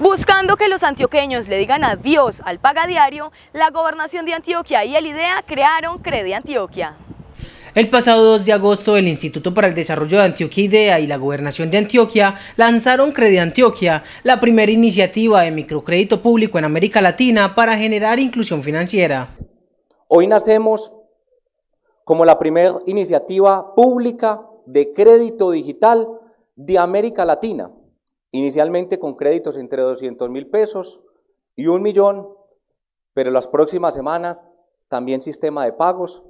Buscando que los antioqueños le digan adiós al pagadiario, la gobernación de Antioquia y el IDEA crearon Crede Antioquia. El pasado 2 de agosto, el Instituto para el Desarrollo de Antioquia IDEA y la Gobernación de Antioquia lanzaron Crede Antioquia, la primera iniciativa de microcrédito público en América Latina para generar inclusión financiera. Hoy nacemos como la primera iniciativa pública de crédito digital de América Latina inicialmente con créditos entre 200 mil pesos y un millón, pero las próximas semanas también sistema de pagos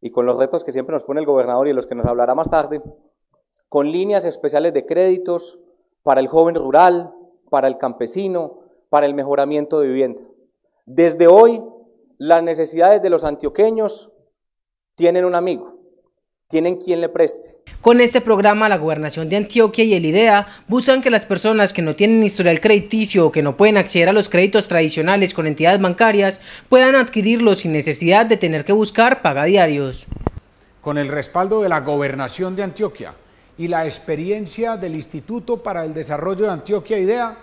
y con los retos que siempre nos pone el gobernador y los que nos hablará más tarde, con líneas especiales de créditos para el joven rural, para el campesino, para el mejoramiento de vivienda. Desde hoy, las necesidades de los antioqueños tienen un amigo, tienen quien le preste. Con este programa, la Gobernación de Antioquia y el IDEA buscan que las personas que no tienen historial crediticio o que no pueden acceder a los créditos tradicionales con entidades bancarias puedan adquirirlos sin necesidad de tener que buscar pagadiarios. Con el respaldo de la Gobernación de Antioquia y la experiencia del Instituto para el Desarrollo de Antioquia IDEA,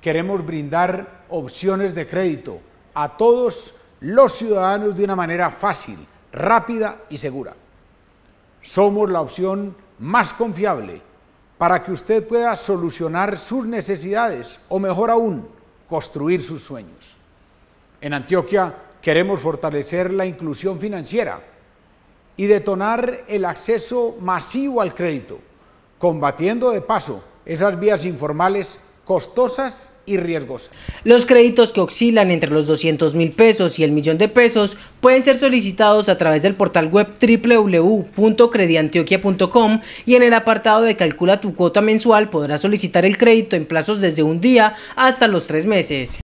queremos brindar opciones de crédito a todos los ciudadanos de una manera fácil, rápida y segura somos la opción más confiable para que usted pueda solucionar sus necesidades o mejor aún, construir sus sueños. En Antioquia queremos fortalecer la inclusión financiera y detonar el acceso masivo al crédito, combatiendo de paso esas vías informales costosas y riesgosas. Los créditos que oscilan entre los 200 mil pesos y el millón de pesos pueden ser solicitados a través del portal web www.crediantioquia.com y en el apartado de calcula tu cuota mensual podrás solicitar el crédito en plazos desde un día hasta los tres meses.